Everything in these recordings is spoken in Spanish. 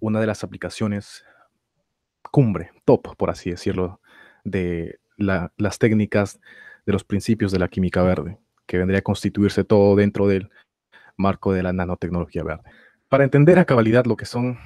una de las aplicaciones cumbre, top, por así decirlo, de las técnicas de los principios de la química verde, que vendría a constituirse todo dentro del marco de la nanotecnología verde. Para entender a cabalidad lo que son,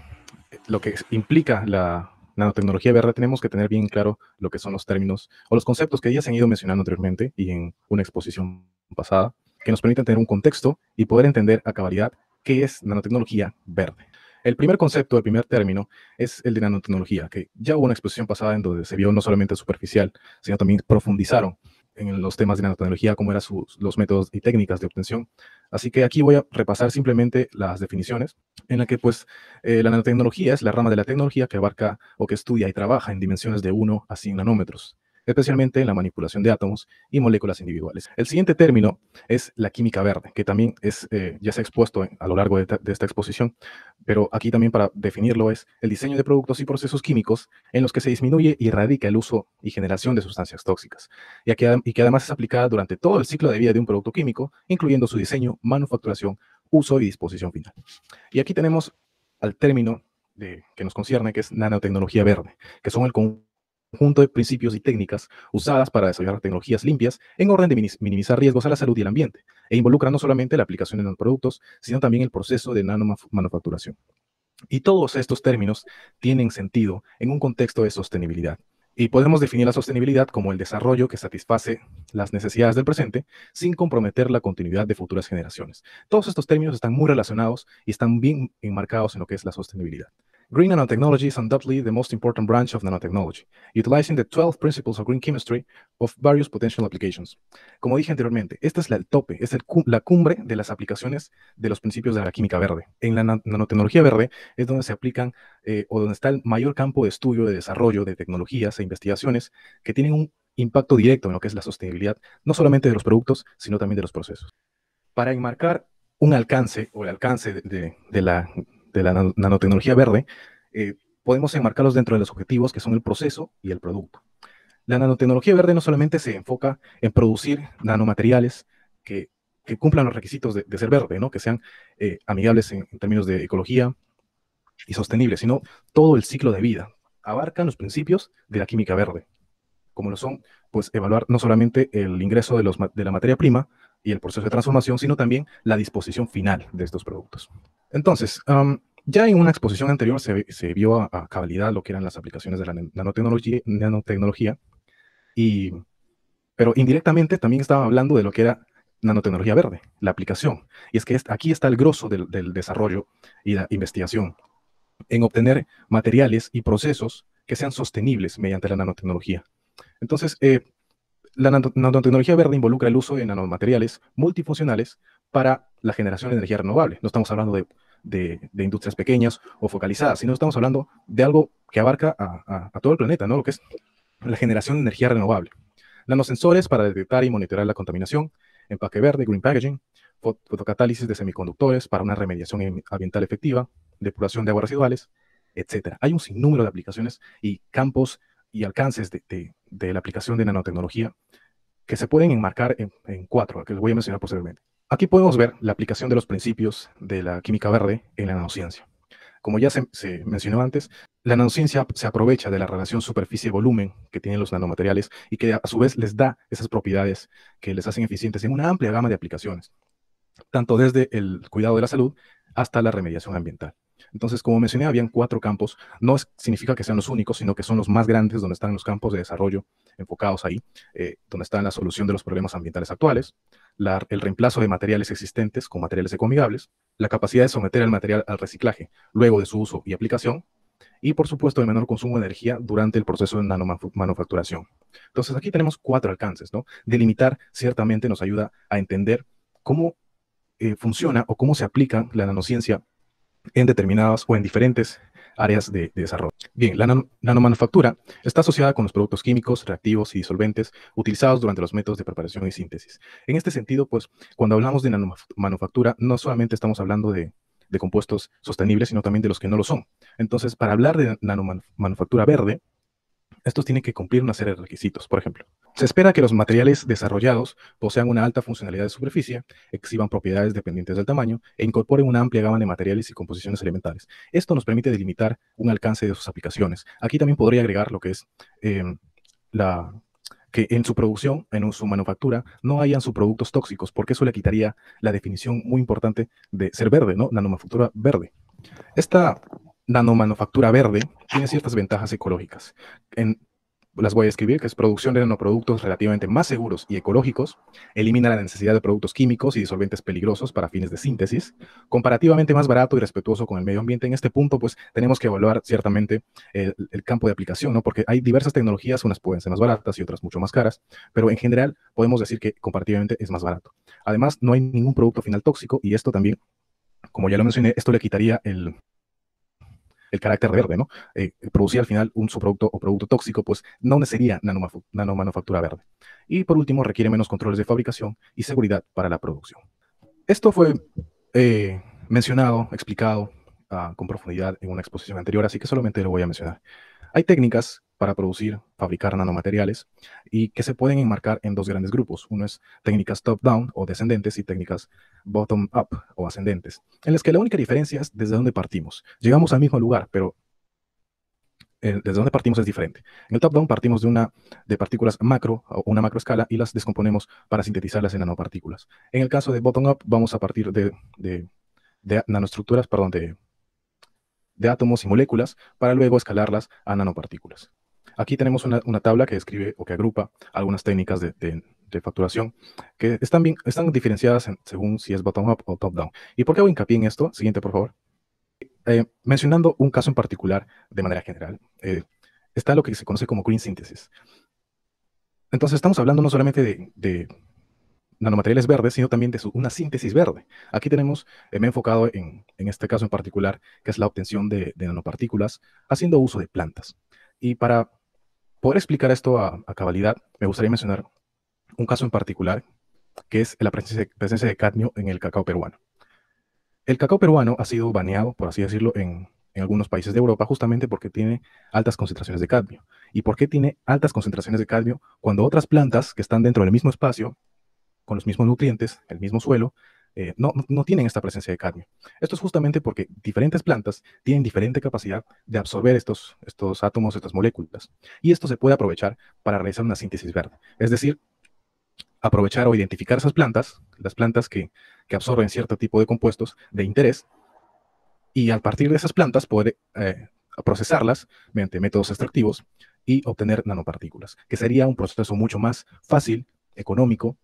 lo que implica la nanotecnología verde, tenemos que tener bien claro lo que son los términos o los conceptos que ya se han ido mencionando anteriormente y en una exposición pasada, que nos permiten tener un contexto y poder entender a cabalidad qué es nanotecnología verde. El primer concepto, el primer término, es el de nanotecnología, que ya hubo una exposición pasada en donde se vio no solamente superficial, sino también profundizaron en los temas de nanotecnología, como eran los métodos y técnicas de obtención. Así que aquí voy a repasar simplemente las definiciones, en la que pues eh, la nanotecnología es la rama de la tecnología que abarca o que estudia y trabaja en dimensiones de 1 a 100 nanómetros especialmente en la manipulación de átomos y moléculas individuales. El siguiente término es la química verde, que también es, eh, ya se ha expuesto a lo largo de, esta exposición, pero aquí también para definirlo es el diseño de productos y procesos químicos en los que se disminuye y erradica el uso y generación de sustancias tóxicas, y que, además es aplicada durante todo el ciclo de vida de un producto químico, incluyendo su diseño, manufacturación, uso y disposición final. Y aquí tenemos al término que nos concierne, que es nanotecnología verde, que son el conjunto conjunto de principios y técnicas usadas para desarrollar tecnologías limpias en orden de minimizar riesgos a la salud y el ambiente, e involucra no solamente la aplicación de los productos, sino también el proceso de nanomanufacturación. Y todos estos términos tienen sentido en un contexto de sostenibilidad. Y podemos definir la sostenibilidad como el desarrollo que satisface las necesidades del presente sin comprometer la continuidad de futuras generaciones. Todos estos términos están muy relacionados y están bien enmarcados en lo que es la sostenibilidad. Green nanotechnology is undoubtedly the most important branch of nanotechnology, utilizing the 12 principles of green chemistry of various potential applications. Como dije anteriormente, esta es el tope, es la cumbre de las aplicaciones de los principios de la química verde. En la nanotecnología verde es donde se aplican eh, o donde está el mayor campo de estudio, de desarrollo de tecnologías e investigaciones que tienen un impacto directo en lo que es la sostenibilidad, no solamente de los productos, sino también de los procesos. Para enmarcar un alcance o el alcance de la de la nanotecnología verde, eh, podemos enmarcarlos dentro de los objetivos que son el proceso y el producto. La nanotecnología verde no solamente se enfoca en producir nanomateriales que, cumplan los requisitos de, ser verde, ¿no? que sean eh, amigables en, términos de ecología y sostenible, sino todo el ciclo de vida. Abarcan los principios de la química verde, como lo son, pues evaluar no solamente el ingreso de, los, de la materia prima y el proceso de transformación, sino también la disposición final de estos productos. Entonces, ya en una exposición anterior se, vio a, cabalidad lo que eran las aplicaciones de la nanotecnología, y, pero indirectamente también estaba hablando de lo que era nanotecnología verde, la aplicación. Y es que aquí está el grosso del, desarrollo y la investigación en obtener materiales y procesos que sean sostenibles mediante la nanotecnología. Entonces, eh, la nanotecnología verde involucra el uso de nanomateriales multifuncionales para la generación de energía renovable. No estamos hablando de, industrias pequeñas o focalizadas, sino estamos hablando de algo que abarca a, todo el planeta, ¿no? Lo que es la generación de energía renovable. Nanosensores para detectar y monitorear la contaminación, empaque verde, green packaging, fotocatálisis de semiconductores para una remediación em, ambiental efectiva, depuración de aguas residuales, etc. Hay un sinnúmero de aplicaciones y campos y alcances de, de la aplicación de nanotecnología que se pueden enmarcar en, cuatro, que les voy a mencionar posteriormente. Aquí podemos ver la aplicación de los principios de la química verde en la nanociencia. Como ya se, se mencionó antes, la nanociencia se aprovecha de la relación superficie-volumen que tienen los nanomateriales y que a su vez les da esas propiedades que les hacen eficientes en una amplia gama de aplicaciones, tanto desde el cuidado de la salud hasta la remediación ambiental. Entonces, como mencioné, habían cuatro campos. No significa que sean los únicos, sino que son los más grandes donde están los campos de desarrollo enfocados ahí, eh, donde está la solución de los problemas ambientales actuales, el reemplazo de materiales existentes con materiales ecoamigables, la capacidad de someter el material al reciclaje luego de su uso y aplicación, y por supuesto el menor consumo de energía durante el proceso de nanomanufacturación. Entonces, aquí tenemos cuatro alcances, ¿no? Delimitar ciertamente nos ayuda a entender cómo eh, funciona o cómo se aplica la nanociencia en determinadas o en diferentes áreas de, desarrollo. Bien, la nanomanufactura está asociada con los productos químicos, reactivos y disolventes utilizados durante los métodos de preparación y síntesis. En este sentido, pues, cuando hablamos de nanomanufactura, no solamente estamos hablando de, de compuestos sostenibles, sino también de los que no lo son. Entonces, para hablar de nanomanufactura verde, estos tienen que cumplir una serie de requisitos. Por ejemplo, se espera que los materiales desarrollados posean una alta funcionalidad de superficie, exhiban propiedades dependientes del tamaño e incorporen una amplia gama de materiales y composiciones elementales. Esto nos permite delimitar un alcance de sus aplicaciones. Aquí también podría agregar lo que es em, que en su producción, en su manufactura, no hayan subproductos tóxicos, porque eso le quitaría la definición muy importante de ser verde, ¿no? Nanomanufactura verde. Esta nanomanufactura verde tiene ciertas ventajas ecológicas. En, las voy a escribir, que es producción de nanoproductos relativamente más seguros y ecológicos, elimina la necesidad de productos químicos y disolventes peligrosos para fines de síntesis, comparativamente más barato y respetuoso con el medio ambiente. En este punto, pues tenemos que evaluar ciertamente el, campo de aplicación, ¿no? Porque hay diversas tecnologías, unas pueden ser más baratas y otras mucho más caras, pero en general podemos decir que comparativamente es más barato. Además, no hay ningún producto final tóxico y esto también, como ya lo mencioné, esto le quitaría el, el carácter verde, ¿no? Eh, producir al final un subproducto o producto tóxico, pues no sería nanomanufactura verde. Y por último, requiere menos controles de fabricación y seguridad para la producción. Esto fue eh, mencionado, explicado ah, con profundidad en una exposición anterior, así que solamente lo voy a mencionar. Hay técnicas para producir, fabricar nanomateriales y que se pueden enmarcar en dos grandes grupos. Uno es técnicas top-down o descendentes y técnicas bottom-up o ascendentes, en las que la única diferencia es desde dónde partimos. Llegamos al mismo lugar, pero eh, desde dónde partimos es diferente. En el top-down partimos de, una, de partículas macro o una macroescala y las descomponemos para sintetizarlas en nanopartículas. En el caso de bottom-up vamos a partir de, de, nanoestructuras, perdón, de, de átomos y moléculas para luego escalarlas a nanopartículas. Aquí tenemos una, tabla que describe o que agrupa algunas técnicas de, facturación que están, bien, están diferenciadas según si es bottom-up o top-down. ¿Y por qué hago hincapié en esto? Siguiente, por favor. Eh, mencionando un caso en particular de manera general, eh, está lo que se conoce como Green Synthesis. Entonces estamos hablando no solamente de, nanomateriales verdes, sino también de una síntesis verde. Aquí tenemos, eh, me he enfocado en, este caso en particular, que es la obtención de, de, nanopartículas haciendo uso de plantas. Y para poder explicar esto a, cabalidad, me gustaría mencionar un caso en particular, que es la presencia, de cadmio en el cacao peruano. El cacao peruano ha sido baneado, por así decirlo, en, en algunos países de Europa justamente porque tiene altas concentraciones de cadmio. ¿Y por qué tiene altas concentraciones de cadmio cuando otras plantas que están dentro del mismo espacio, con los mismos nutrientes, el mismo suelo, eh, no, tienen esta presencia de cadmio. Esto es justamente porque diferentes plantas tienen diferente capacidad de absorber estos, estos átomos, estas moléculas, y esto se puede aprovechar para realizar una síntesis verde. Es decir, aprovechar o identificar esas plantas, las plantas que, absorben cierto tipo de compuestos de interés, y a partir de esas plantas poder eh, procesarlas mediante métodos extractivos y obtener nanopartículas, que sería un proceso mucho más fácil, económico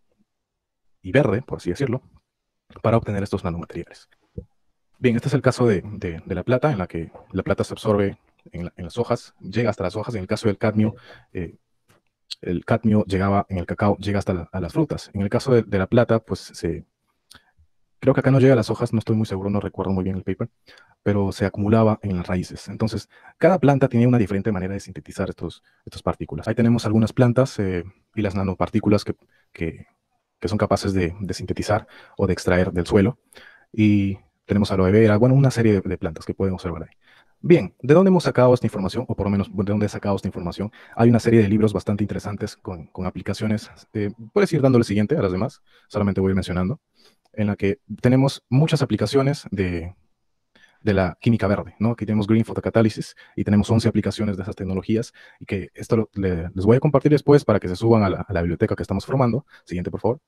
y verde, por así decirlo, para obtener estos nanomateriales. Bien, este es el caso de, la plata, en la que la plata se absorbe en, las hojas, llega hasta las hojas. En el caso del cadmio, eh, el cadmio llegaba en el cacao, llega hasta a las frutas. En el caso de, la plata, pues se... Creo que acá no llega a las hojas, no estoy muy seguro, no recuerdo muy bien el paper, pero se acumulaba en las raíces. Entonces, cada planta tenía una diferente manera de sintetizar estas estos partículas. Ahí tenemos algunas plantas eh, y las nanopartículas que, que, que son capaces de, sintetizar o de extraer del suelo. Y tenemos aloe vera, bueno, una serie de, plantas que pueden observar ahí. Bien, ¿de dónde hemos sacado esta información? O por lo menos, ¿de dónde he sacado esta información? Hay una serie de libros bastante interesantes con, aplicaciones. Eh, puedes ir dándole siguiente a las demás, solamente voy mencionando, en la que tenemos muchas aplicaciones de, de la química verde, ¿no? Aquí tenemos Green Photocatalysis y tenemos 11 aplicaciones de esas tecnologías y que esto les voy a compartir después para que se suban a la, biblioteca que estamos formando. Siguiente, por favor.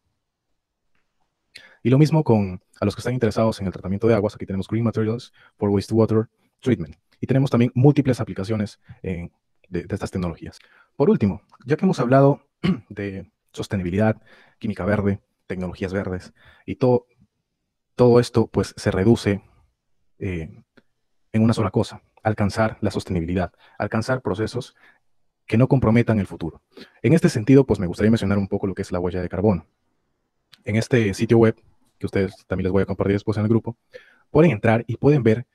Y lo mismo con a los que están interesados en el tratamiento de aguas. Aquí tenemos Green Materials for Wastewater Treatment. Y tenemos también múltiples aplicaciones de, de estas tecnologías. Por último, ya que hemos hablado de sostenibilidad, química verde, tecnologías verdes y todo, todo esto pues se reduce eh, en una sola cosa, alcanzar la sostenibilidad, alcanzar procesos que no comprometan el futuro. En este sentido, pues me gustaría mencionar un poco lo que es la huella de carbono. En este sitio web, que ustedes también les voy a compartir después en el grupo, pueden entrar y pueden ver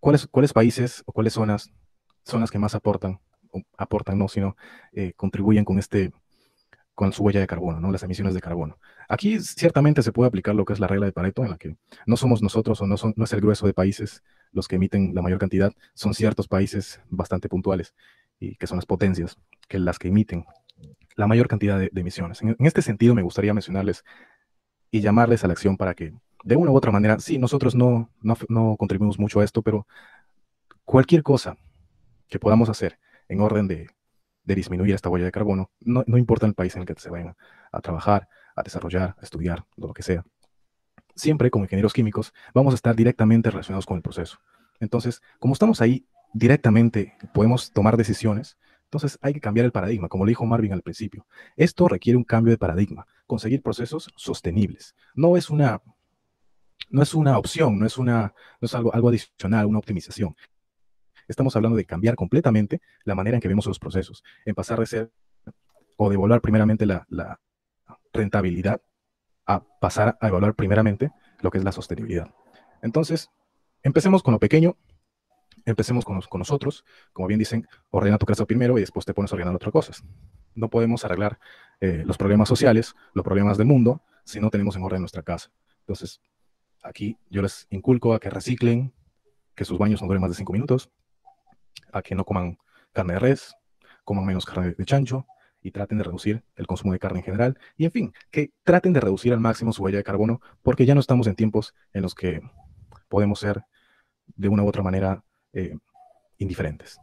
cuáles, cuáles países o cuáles zonas son las que más aportan, aportan no, sino eh, contribuyen con este, con su huella de carbono, ¿no? Las emisiones de carbono. Aquí ciertamente se puede aplicar lo que es la regla de Pareto, en la que no somos nosotros o no, no es el grueso de países los que emiten la mayor cantidad, son ciertos países bastante puntuales, y que son las potencias, que las que emiten la mayor cantidad de, emisiones. En, este sentido me gustaría mencionarles y llamarles a la acción para que, de una u otra manera, sí, nosotros no, no, no contribuimos mucho a esto, pero cualquier cosa que podamos hacer en orden de, de disminuir esta huella de carbono, no, no importa el país en el que se vayan a trabajar, a desarrollar, a estudiar, lo que sea. Siempre como ingenieros químicos vamos a estar directamente relacionados con el proceso. Entonces, como estamos ahí directamente, podemos tomar decisiones, entonces hay que cambiar el paradigma, como le dijo Marvin al principio. Esto requiere un cambio de paradigma, conseguir procesos sostenibles. No es una, no es una opción, no es, una, es algo, algo adicional, una optimización. Estamos hablando de cambiar completamente la manera en que vemos los procesos, en pasar de ser o de volar primeramente la, rentabilidad a pasar a evaluar primeramente lo que es la sostenibilidad. Entonces, empecemos con lo pequeño, empecemos con, nosotros. Como bien dicen, ordena tu casa primero y después te pones a ordenar otras cosas. No podemos arreglar eh, los problemas sociales, los problemas del mundo, si no tenemos en orden nuestra casa. Entonces, aquí yo les inculco a que reciclen, que sus baños no duren más de cinco minutos, a que no coman carne de res, coman menos carne de chancho, y traten de reducir el consumo de carne en general y en fin, que traten de reducir al máximo su huella de carbono porque ya no estamos en tiempos en los que podemos ser de una u otra manera eh, indiferentes.